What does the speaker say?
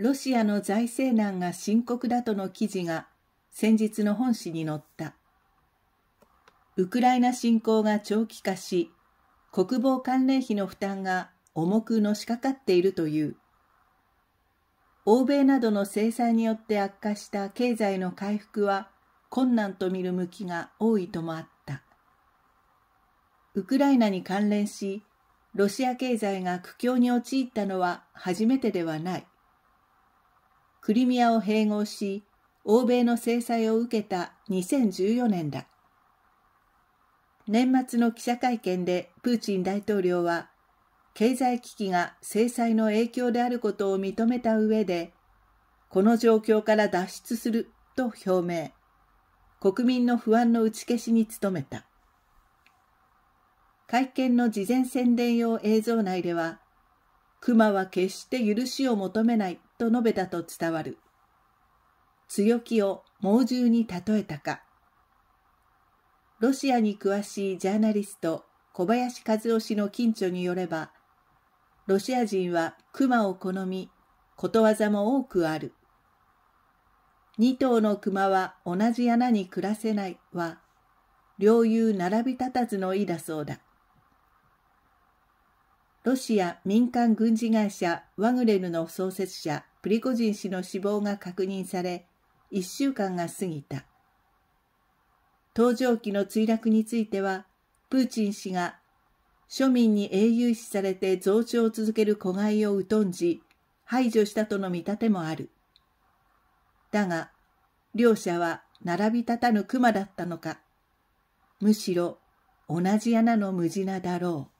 ロシアの財政難が深刻だとの記事が先日の本誌に載った。ウクライナ侵攻が長期化し、国防関連費の負担が重くのしかかっているという。欧米などの制裁によって悪化した経済の回復は困難と見る向きが多いともあった。ウクライナに関連し、ロシア経済が苦境に陥ったのは初めてではない。クリミアを併合し、欧米の制裁を受けた2014年だ。年末の記者会見でプーチン大統領は、経済危機が制裁の影響であることを認めた上で、この状況から脱出すると表明、国民の不安の打ち消しに努めた。会見の事前宣伝用映像内では、熊は決して許しを求めないと述べたと伝わる。強気を猛獣に例えたか。ロシアに詳しいジャーナリスト小林和夫氏の近所によれば、ロシア人は熊を好み、ことわざも多くある。二頭の熊は同じ穴に暮らせないは、領有並び立たずの意だそうだ。ロシア民間軍事会社ワグレルの創設者プリゴジン氏の死亡が確認され、1週間が過ぎた。搭乗機の墜落については、プーチン氏が庶民に英雄視されて増長を続ける子飼いを疎んじ、排除したとの見立てもある。だが、両者は並び立たぬ熊だったのか、むしろ同じ穴の無地なだろう。